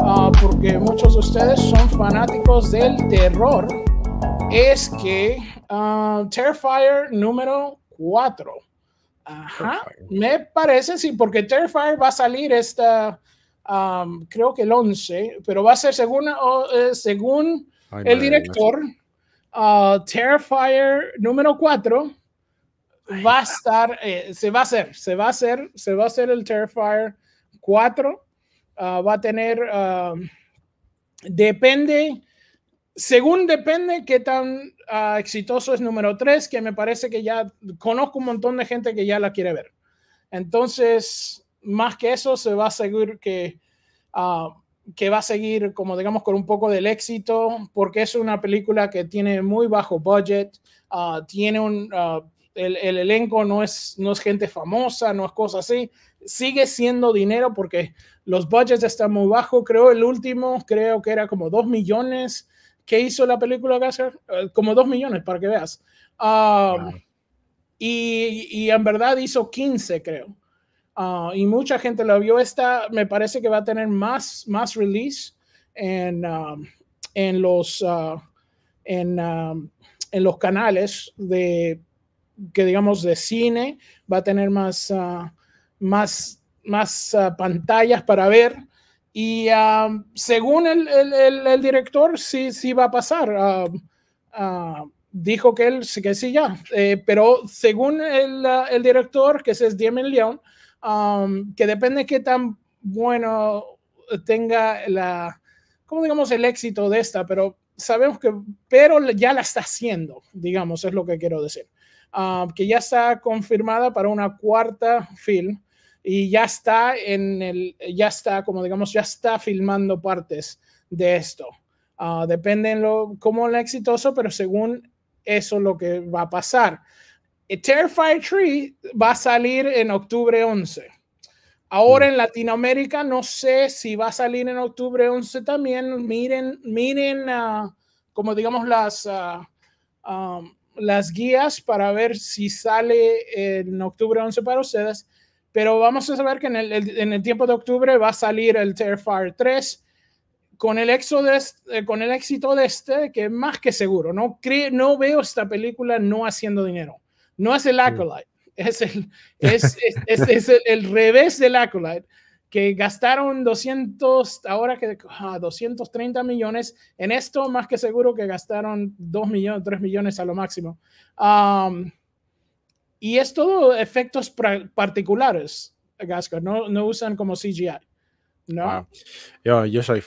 Ah, porque muchos de ustedes son fanáticos del terror, es que ah, Terrifier número 4. me parece, sí, porque Terrifier va a salir esta, creo que el 11, pero va a ser según, eh, según el director, ah, Terrifier número 4 va a estar, eh, se va a hacer, se va a hacer, se va a hacer el Terrifier 4 Ah, va a tener, ah, depende, según depende qué tan ah, exitoso es número 3, que me parece que ya conozco un montón de gente que ya la quiere ver. Entonces, más que eso, se va a seguir que, que va a seguir, como digamos, con un poco del éxito, porque es una película que tiene muy bajo budget, tiene un el, el, elenco no es, no es gente famosa, no es cosa así. Sigue siendo dinero porque los budgets están muy bajos. Creo el último, creo que era como 2 millones. ¿Qué hizo la película Gasser? Eh, como 2 millones, para que veas. Um, y, y, en verdad hizo 15, creo. Uh, y mucha gente la vio. Esta me parece que va a tener más, más release en, um, en los, uh, en, um, en los canales de que digamos de cine, va a tener más, ah, más, más ah, pantallas para ver. Y ah, según el, director, sí, sí va a pasar. dijo que él que sí ya, eh, pero según el, director, que ese es Diemen León, que depende qué tan bueno tenga la, como digamos, el éxito de esta, pero sabemos que, pero ya la está haciendo, digamos, es lo que quiero decir. Ah, que ya está confirmada para una cuarta film y ya está en el, ya está, como digamos, ya está filmando partes de esto. Uh, depende lo, cómo lo exitoso, pero según eso lo que va a pasar. Eh, Terrified Tree va a salir en octubre 11. Ahora mm. en Latinoamérica no sé si va a salir en octubre 11 también. Miren, miren, ah, como digamos las, ah, las guías para ver si sale en octubre 11 para ustedes. Pero vamos a saber que en el, en el tiempo de octubre va a salir el Terrifier 3 con el, Exodus, eh, con el éxito de este, que es más que seguro. No, no veo esta película no haciendo dinero. No es el Acolyte es el, es, el, revés del Acolyte, que gastaron 200, ahora que 230 ah, millones en esto, más que seguro que gastaron 2 millones, 3 millones a lo máximo. Um, y es todo efectos particulares, Gasco, no, usan como CGI. ¿no? yo, yo soy,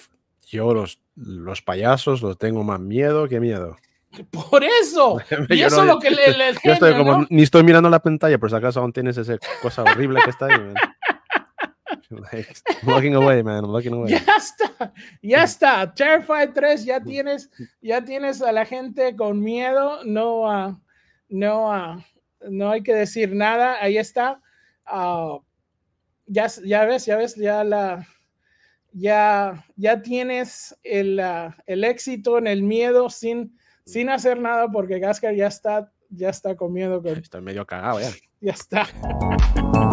yo los, los payasos los tengo más miedo que miedo. Por eso. que le, ni estoy mirando la pantalla, pero si acaso aún tienes esa cosa horrible que está ahí. looking away, man. looking away. Ya está, ya está. Terrified 3, ya tienes, ya tienes a la gente con miedo. No, ah, no, ah, no hay que decir nada. Ahí está. Ah, ya, ya ves, ya ves, ya la, ya, ya tienes el, el éxito en el miedo sin sin hacer nada porque Gascar ya está, ya está comiendo. Con... Está medio cagado ya. Ya está.